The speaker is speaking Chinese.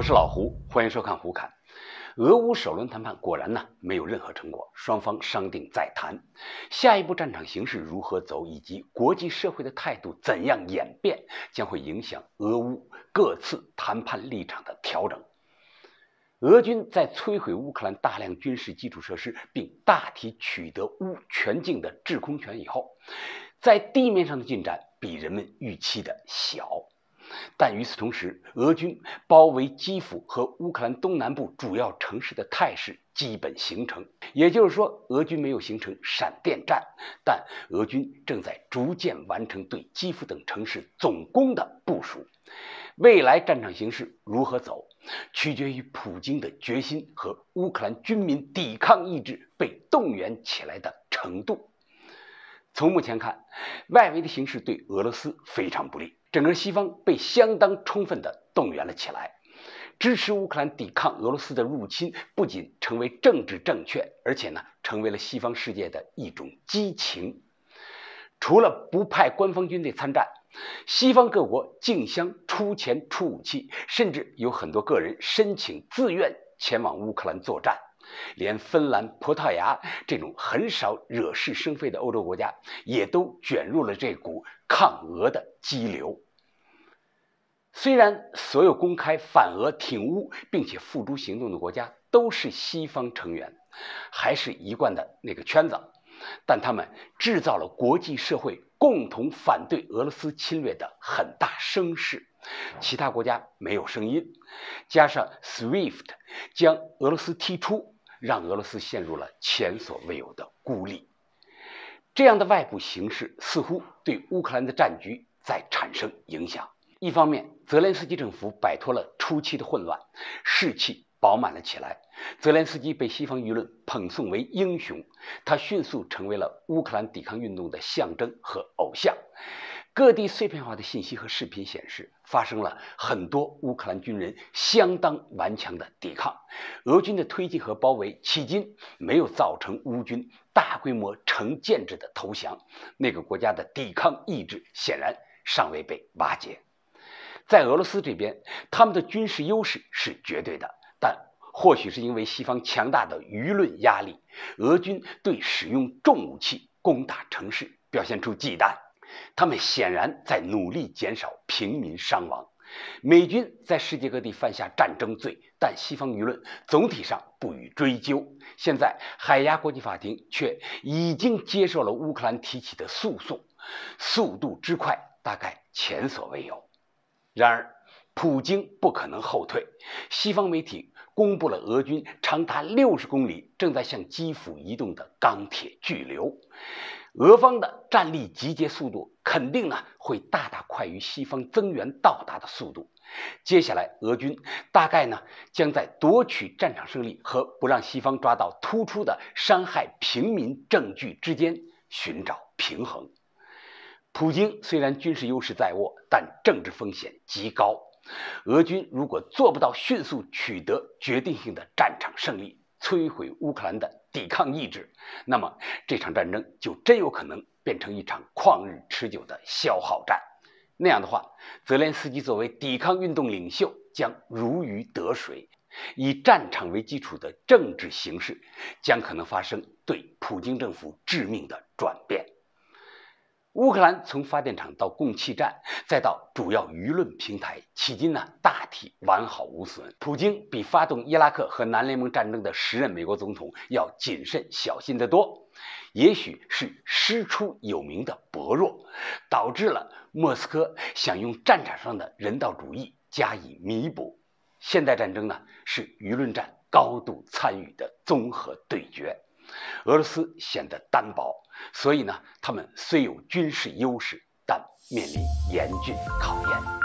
我是老胡，欢迎收看《胡侃》。俄乌首轮谈判果然呢没有任何成果，双方商定再谈。下一步战场形势如何走，以及国际社会的态度怎样演变，将会影响俄乌各次谈判立场的调整。俄军在摧毁乌克兰大量军事基础设施，并大体取得乌全境的制空权以后，在地面上的进展比人们预期的小。但与此同时，俄军包围基辅和乌克兰东南部主要城市的态势基本形成。也就是说，俄军没有形成闪电战，但俄军正在逐渐完成对基辅等城市总攻的部署。未来战场形势如何走，取决于普京的决心和乌克兰军民抵抗意志被动员起来的程度。从目前看，外围的形势对俄罗斯非常不利。整个西方被相当充分地动员了起来，支持乌克兰抵抗俄罗斯的入侵不仅成为政治正确，而且呢，成为了西方世界的一种激情。除了不派官方军队参战，西方各国竞相出钱出武器，甚至有很多个人申请自愿前往乌克兰作战。连芬兰、葡萄牙这种很少惹是生非的欧洲国家，也都卷入了这股抗俄的激流。虽然所有公开反俄、挺乌并且付诸行动的国家都是西方成员，还是一贯的那个圈子，但他们制造了国际社会共同反对俄罗斯侵略的很大声势。其他国家没有声音，加上 SWIFT 将俄罗斯踢出。让俄罗斯陷入了前所未有的孤立。这样的外部形势似乎对乌克兰的战局在产生影响。一方面，泽连斯基政府摆脱了初期的混乱，士气饱满了起来。泽连斯基被西方舆论捧送为英雄，他迅速成为了乌克兰抵抗运动的象征和偶像。各地碎片化的信息和视频显示，发生了很多乌克兰军人相当顽强的抵抗。俄军的推进和包围迄今没有造成乌军大规模成建制的投降。那个国家的抵抗意志显然尚未被瓦解。在俄罗斯这边，他们的军事优势是绝对的，但或许是因为西方强大的舆论压力，俄军对使用重武器攻打城市表现出忌惮。他们显然在努力减少平民伤亡。美军在世界各地犯下战争罪，但西方舆论总体上不予追究。现在，海牙国际法庭却已经接受了乌克兰提起的诉讼，速度之快，大概前所未有。然而，普京不可能后退。西方媒体。公布了俄军长达六十公里正在向基辅移动的钢铁巨流，俄方的战力集结速度肯定呢会大大快于西方增援到达的速度。接下来，俄军大概呢将在夺取战场胜利和不让西方抓到突出的伤害平民证据之间寻找平衡。普京虽然军事优势在握，但政治风险极高。俄军如果做不到迅速取得决定性的战场胜利，摧毁乌克兰的抵抗意志，那么这场战争就真有可能变成一场旷日持久的消耗战。那样的话，泽连斯基作为抵抗运动领袖将如鱼得水，以战场为基础的政治形势将可能发生对普京政府致命的转变。乌克兰从发电厂到供气站，再到主要舆论平台，迄今呢大体完好无损。普京比发动伊拉克和南联盟战争的时任美国总统要谨慎小心得多，也许是师出有名的薄弱，导致了莫斯科想用战场上的人道主义加以弥补。现代战争呢是舆论战高度参与的综合对决。俄罗斯显得单薄，所以呢，他们虽有军事优势，但面临严峻考验。